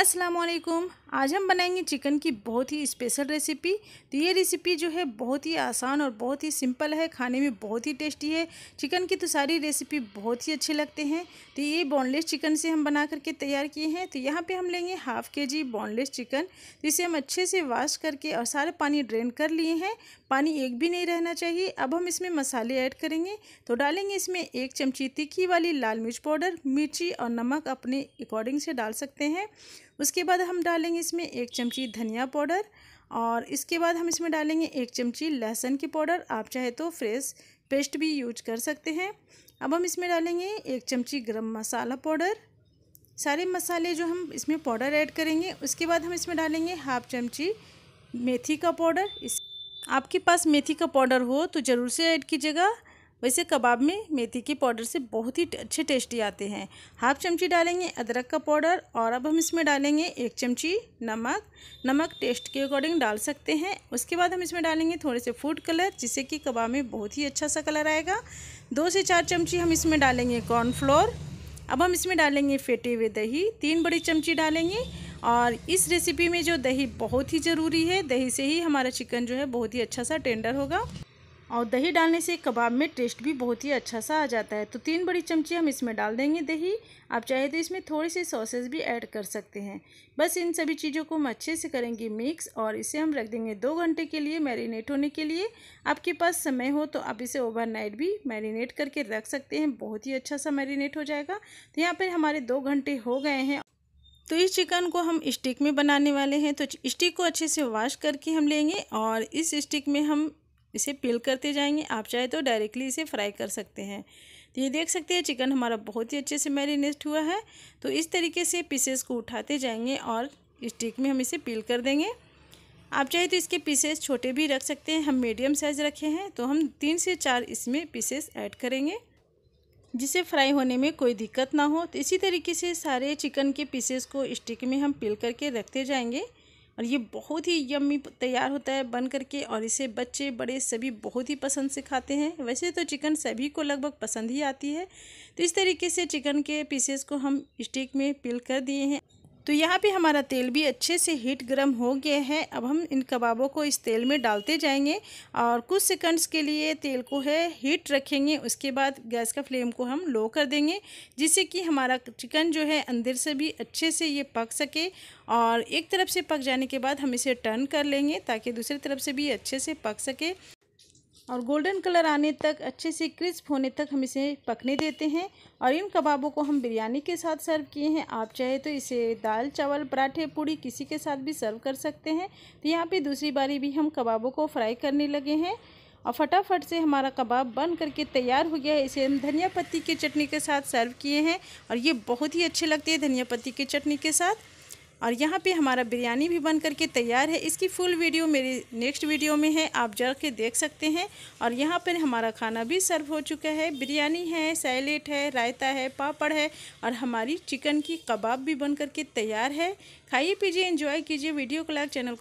असलकुम आज हम बनाएंगे चिकन की बहुत ही स्पेशल रेसिपी तो ये रेसिपी जो है बहुत ही आसान और बहुत ही सिंपल है खाने में बहुत ही टेस्टी है चिकन की तो सारी रेसिपी बहुत ही अच्छे लगते हैं तो ये बोनलेस चिकन से हम बना करके तैयार किए हैं तो यहाँ पे हम लेंगे हाफ़ के जी बोनलेस चिकन जिसे हम अच्छे से वाश करके और सारा पानी ड्रेन कर लिए हैं पानी एक भी नहीं रहना चाहिए अब हम इसमें मसाले ऐड करेंगे तो डालेंगे इसमें एक चमची तीखी वाली लाल मिर्च पाउडर मिर्ची और नमक अपने अकॉर्डिंग से डाल सकते हैं उसके बाद हम डालेंगे इसमें एक चमची धनिया पाउडर और इसके बाद हम इसमें डालेंगे एक चमची लहसुन की पाउडर आप चाहे तो फ्रेश पेस्ट भी यूज कर सकते हैं अब हम इसमें डालेंगे एक चमची गरम मसाला पाउडर सारे मसाले जो हम इसमें पाउडर ऐड करेंगे उसके बाद हम इसमें डालेंगे हाफ चमची मेथी का पाउडर इस आपके पास मेथी का पाउडर हो तो ज़रूर से ऐड कीजिएगा वैसे कबाब में मेथी के पाउडर से बहुत ही अच्छे टेस्टी आते हैं हाफ चमची डालेंगे अदरक का पाउडर और अब हम इसमें डालेंगे एक चमची नमक नमक टेस्ट के अकॉर्डिंग डाल सकते हैं उसके बाद हम इसमें डालेंगे थोड़े से फूड कलर जिससे कि कबाब में बहुत ही अच्छा सा कलर आएगा दो से चार चमची हम इसमें डालेंगे कॉर्नफ्लोर अब हम इसमें डालेंगे फेटे हुए दही तीन बड़ी चमची डालेंगे और इस रेसिपी में जो दही बहुत ही ज़रूरी है दही से ही हमारा चिकन जो है बहुत ही अच्छा सा टेंडर होगा और दही डालने से कबाब में टेस्ट भी बहुत ही अच्छा सा आ जाता है तो तीन बड़ी चमची हम इसमें डाल देंगे दही आप चाहे तो इसमें थोड़ी सी सॉसेस भी ऐड कर सकते हैं बस इन सभी चीज़ों को हम अच्छे से करेंगे मिक्स और इसे हम रख देंगे दो घंटे के लिए मैरिनेट होने के लिए आपके पास समय हो तो आप इसे ओवरनाइट भी मैरिनेट करके रख सकते हैं बहुत ही अच्छा सा मैरिनेट हो जाएगा तो यहाँ पर हमारे दो घंटे हो गए हैं तो इस चिकन को हम स्टिक में बनाने वाले हैं तो स्टिक को अच्छे से वॉश करके हम लेंगे और इस स्टिक में हम इसे पील करते जाएंगे आप चाहे तो डायरेक्टली इसे फ्राई कर सकते हैं तो ये देख सकते हैं चिकन हमारा बहुत ही अच्छे से मैरिनेट हुआ है तो इस तरीके से पीसेस को उठाते जाएंगे और स्टिक में हम इसे पील कर देंगे आप चाहे तो इसके पीसेस छोटे भी रख सकते हैं हम मीडियम साइज़ रखे हैं तो हम तीन से चार इसमें पीसेस ऐड करेंगे जिसे फ्राई होने में कोई दिक्कत ना हो तो इसी तरीके से सारे चिकन के पीसेस को स्टिक में हम पील करके रखते जाएंगे और ये बहुत ही यम्मी तैयार होता है बन करके और इसे बच्चे बड़े सभी बहुत ही पसंद से खाते हैं वैसे तो चिकन सभी को लगभग पसंद ही आती है तो इस तरीके से चिकन के पीसेस को हम स्टिक में पिल कर दिए हैं तो यहाँ पे हमारा तेल भी अच्छे से हीट गर्म हो गया है अब हम इन कबाबों को इस तेल में डालते जाएंगे और कुछ सेकंड्स के लिए तेल को है हीट रखेंगे उसके बाद गैस का फ्लेम को हम लो कर देंगे जिससे कि हमारा चिकन जो है अंदर से भी अच्छे से ये पक सके और एक तरफ से पक जाने के बाद हम इसे टर्न कर लेंगे ताकि दूसरी तरफ से भी अच्छे से पक सके और गोल्डन कलर आने तक अच्छे से क्रिस्प होने तक हम इसे पकने देते हैं और इन कबाबों को हम बिरयानी के साथ सर्व किए हैं आप चाहे तो इसे दाल चावल पराठे पूड़ी किसी के साथ भी सर्व कर सकते हैं तो यहाँ पे दूसरी बारी भी हम कबाबों को फ्राई करने लगे हैं और फटाफट से हमारा कबाब बन करके तैयार हो गया है इसे हम धनिया पत्ती की चटनी के साथ सर्व किए हैं और ये बहुत ही अच्छे लगते हैं धनिया पत्ती की चटनी के साथ और यहाँ पे हमारा बिरयानी भी बन करके तैयार है इसकी फुल वीडियो मेरी नेक्स्ट वीडियो में है आप जा के देख सकते हैं और यहाँ पर हमारा खाना भी सर्व हो चुका है बिरयानी है सैलेट है रायता है पापड़ है और हमारी चिकन की कबाब भी बन करके तैयार है खाइए पीजिए इन्जॉय कीजिए वीडियो को लाइक चैनल को